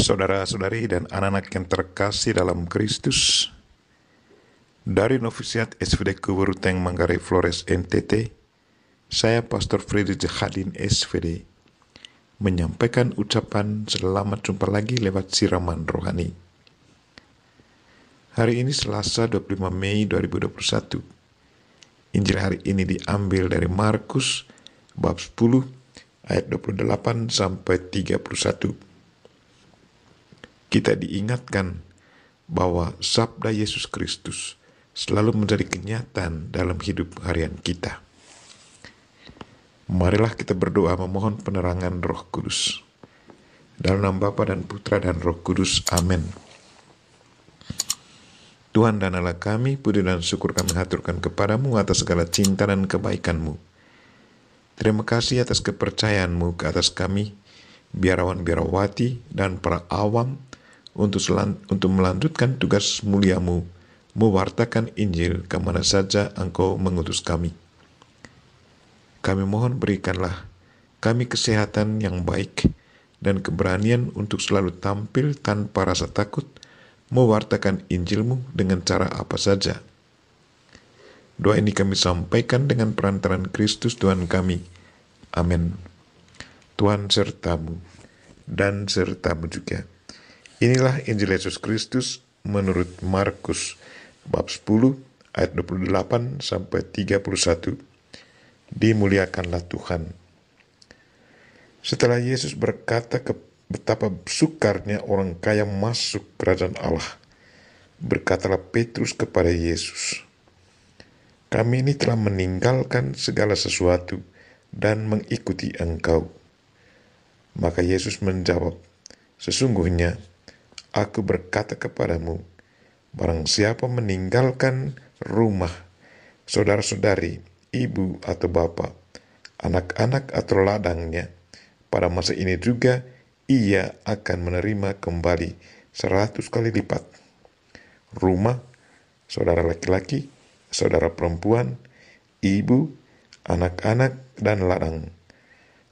saudara-saudari dan anak-anak yang terkasih dalam Kristus, dari Novisiat SVD Kuburuteng Manggarai Flores NTT, saya Pastor Friedrich Hadin SVD menyampaikan ucapan selamat jumpa lagi lewat siraman rohani. Hari ini Selasa 25 Mei 2021. Injil hari ini diambil dari Markus bab 10 ayat 28 sampai 31 kita diingatkan bahwa sabda Yesus Kristus selalu menjadi kenyataan dalam hidup harian kita. Marilah kita berdoa memohon penerangan Roh Kudus. Dalam nama Bapa dan Putra dan Roh Kudus. Amin. Tuhan dan Allah kami, puji dan syukur kami haturkan kepadamu atas segala cinta dan kebaikanmu. Terima kasih atas kepercayaanmu ke atas kami, biarawan-biarawati, dan para awam, untuk, untuk melanjutkan tugas muliamu, mewartakan Injil kemana saja engkau mengutus kami. Kami mohon berikanlah kami kesehatan yang baik dan keberanian untuk selalu tampil tanpa rasa takut mewartakan Injilmu dengan cara apa saja. Doa ini kami sampaikan dengan perantaran Kristus Tuhan kami. Amin. Tuhan sertamu dan sertamu juga. Inilah Injil Yesus Kristus menurut Markus bab 10 ayat 28 sampai 31. Dimuliakanlah Tuhan. Setelah Yesus berkata ke betapa sukarnya orang kaya masuk kerajaan Allah, berkatalah Petrus kepada Yesus, "Kami ini telah meninggalkan segala sesuatu dan mengikuti Engkau." Maka Yesus menjawab, "Sesungguhnya Aku berkata kepadamu, barang siapa meninggalkan rumah, saudara-saudari, ibu atau bapak, anak-anak atau ladangnya, pada masa ini juga ia akan menerima kembali seratus kali lipat. Rumah, saudara laki-laki, saudara perempuan, ibu, anak-anak, dan ladang,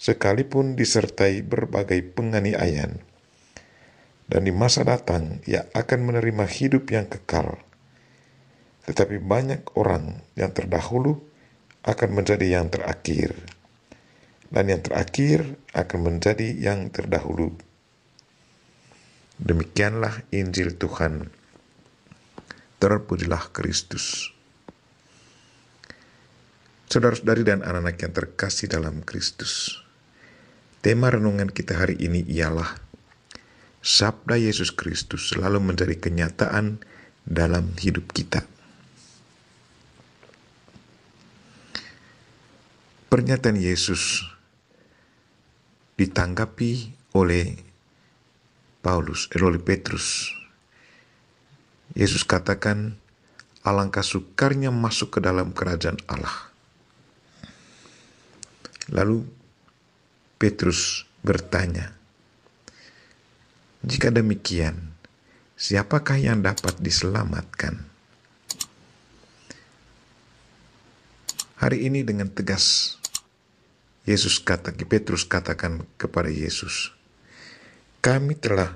sekalipun disertai berbagai penganiayaan dan di masa datang ia akan menerima hidup yang kekal. Tetapi banyak orang yang terdahulu akan menjadi yang terakhir, dan yang terakhir akan menjadi yang terdahulu. Demikianlah Injil Tuhan. Terpujilah Kristus. Saudara-saudari dan anak-anak yang terkasih dalam Kristus, tema renungan kita hari ini ialah sabda Yesus Kristus selalu menjadi kenyataan dalam hidup kita. Pernyataan Yesus ditanggapi oleh Paulus, eh, oleh Petrus. Yesus katakan, alangkah sukarnya masuk ke dalam kerajaan Allah. Lalu Petrus bertanya, jika demikian, siapakah yang dapat diselamatkan? Hari ini dengan tegas Yesus kata, Petrus katakan kepada Yesus, "Kami telah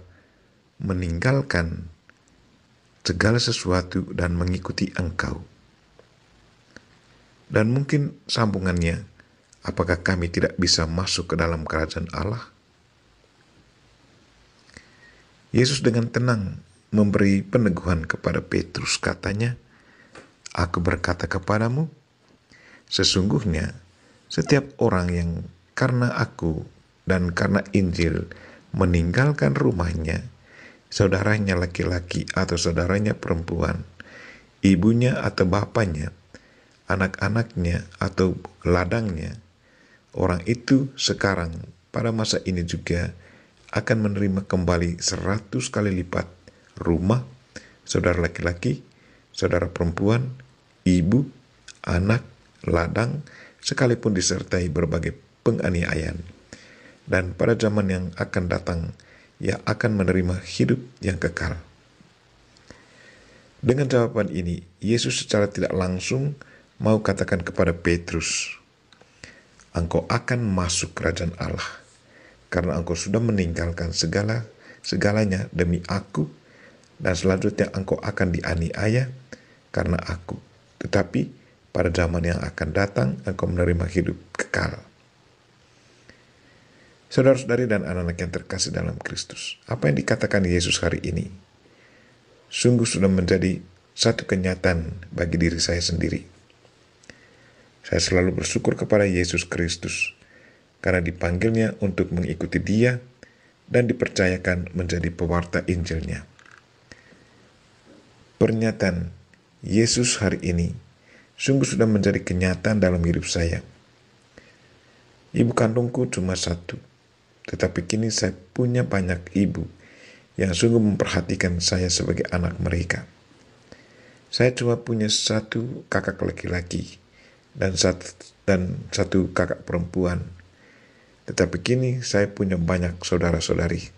meninggalkan segala sesuatu dan mengikuti Engkau." Dan mungkin sambungannya, apakah kami tidak bisa masuk ke dalam kerajaan Allah? Yesus dengan tenang memberi peneguhan kepada Petrus. Katanya, Aku berkata kepadamu, sesungguhnya setiap orang yang karena aku dan karena Injil meninggalkan rumahnya, saudaranya laki-laki atau saudaranya perempuan, ibunya atau bapaknya, anak-anaknya atau ladangnya, orang itu sekarang pada masa ini juga akan menerima kembali seratus kali lipat rumah, saudara laki-laki, saudara perempuan, ibu, anak, ladang, sekalipun disertai berbagai penganiayaan. Dan pada zaman yang akan datang, ia akan menerima hidup yang kekal. Dengan jawaban ini, Yesus secara tidak langsung mau katakan kepada Petrus, "Engkau akan masuk kerajaan Allah." karena engkau sudah meninggalkan segala segalanya demi aku dan selanjutnya engkau akan dianiaya karena aku tetapi pada zaman yang akan datang engkau menerima hidup kekal Saudara-saudari dan anak-anak yang terkasih dalam Kristus, apa yang dikatakan Yesus hari ini sungguh sudah menjadi satu kenyataan bagi diri saya sendiri. Saya selalu bersyukur kepada Yesus Kristus karena dipanggilnya untuk mengikuti dia dan dipercayakan menjadi pewarta Injilnya. Pernyataan Yesus hari ini sungguh sudah menjadi kenyataan dalam hidup saya. Ibu kandungku cuma satu, tetapi kini saya punya banyak ibu yang sungguh memperhatikan saya sebagai anak mereka. Saya cuma punya satu kakak laki-laki dan satu, dan satu kakak perempuan tetapi kini saya punya banyak saudara-saudari.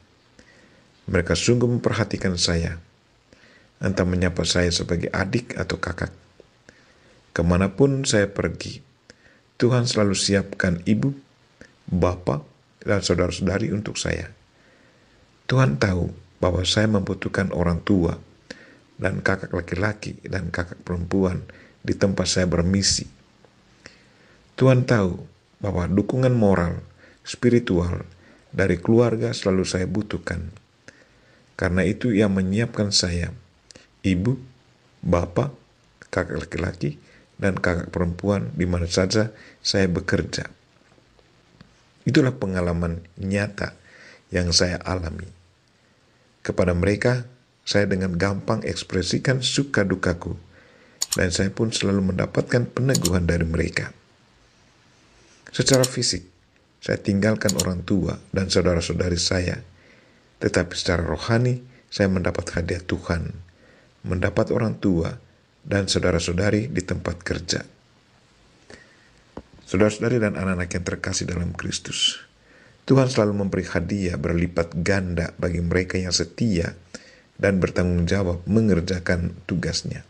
Mereka sungguh memperhatikan saya. Entah menyapa saya sebagai adik atau kakak. Kemanapun saya pergi, Tuhan selalu siapkan ibu, bapak, dan saudara-saudari untuk saya. Tuhan tahu bahwa saya membutuhkan orang tua dan kakak laki-laki dan kakak perempuan di tempat saya bermisi. Tuhan tahu bahwa dukungan moral spiritual dari keluarga selalu saya butuhkan. Karena itu ia menyiapkan saya, ibu, bapak, kakak laki-laki, dan kakak perempuan di mana saja saya bekerja. Itulah pengalaman nyata yang saya alami. Kepada mereka, saya dengan gampang ekspresikan suka dukaku, dan saya pun selalu mendapatkan peneguhan dari mereka. Secara fisik, saya tinggalkan orang tua dan saudara-saudari saya. Tetapi secara rohani, saya mendapat hadiah Tuhan, mendapat orang tua, dan saudara-saudari di tempat kerja. Saudara-saudari dan anak-anak yang terkasih dalam Kristus, Tuhan selalu memberi hadiah berlipat ganda bagi mereka yang setia dan bertanggung jawab mengerjakan tugasnya.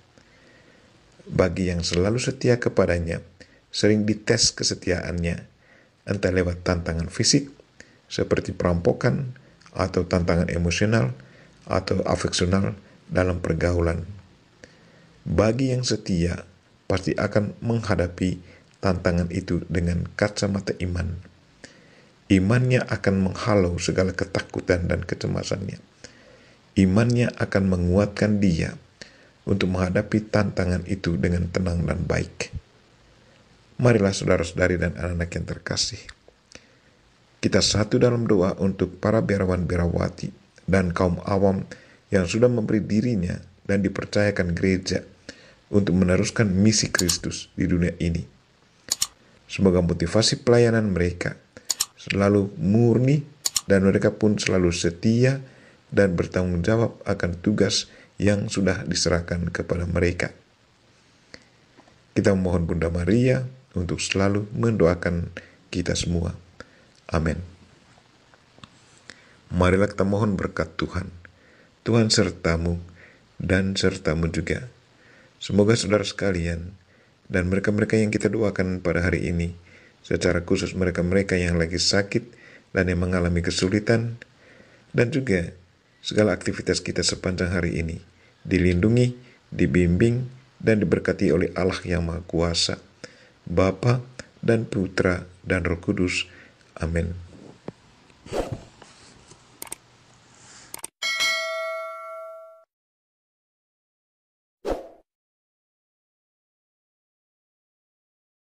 Bagi yang selalu setia kepadanya, sering dites kesetiaannya, entah lewat tantangan fisik seperti perampokan atau tantangan emosional atau afeksional dalam pergaulan. Bagi yang setia, pasti akan menghadapi tantangan itu dengan kacamata iman. Imannya akan menghalau segala ketakutan dan kecemasannya. Imannya akan menguatkan dia untuk menghadapi tantangan itu dengan tenang dan baik. Marilah saudara-saudari dan anak-anak yang terkasih. Kita satu dalam doa untuk para biarawan-biarawati dan kaum awam yang sudah memberi dirinya dan dipercayakan gereja untuk meneruskan misi Kristus di dunia ini. Semoga motivasi pelayanan mereka selalu murni dan mereka pun selalu setia dan bertanggung jawab akan tugas yang sudah diserahkan kepada mereka. Kita memohon Bunda Maria, untuk selalu mendoakan kita semua. Amin. Marilah kita mohon berkat Tuhan. Tuhan sertamu dan sertamu juga. Semoga saudara sekalian dan mereka-mereka yang kita doakan pada hari ini, secara khusus mereka-mereka yang lagi sakit dan yang mengalami kesulitan, dan juga segala aktivitas kita sepanjang hari ini, dilindungi, dibimbing, dan diberkati oleh Allah yang Maha Kuasa. Bapa dan Putra dan Roh Kudus. Amin.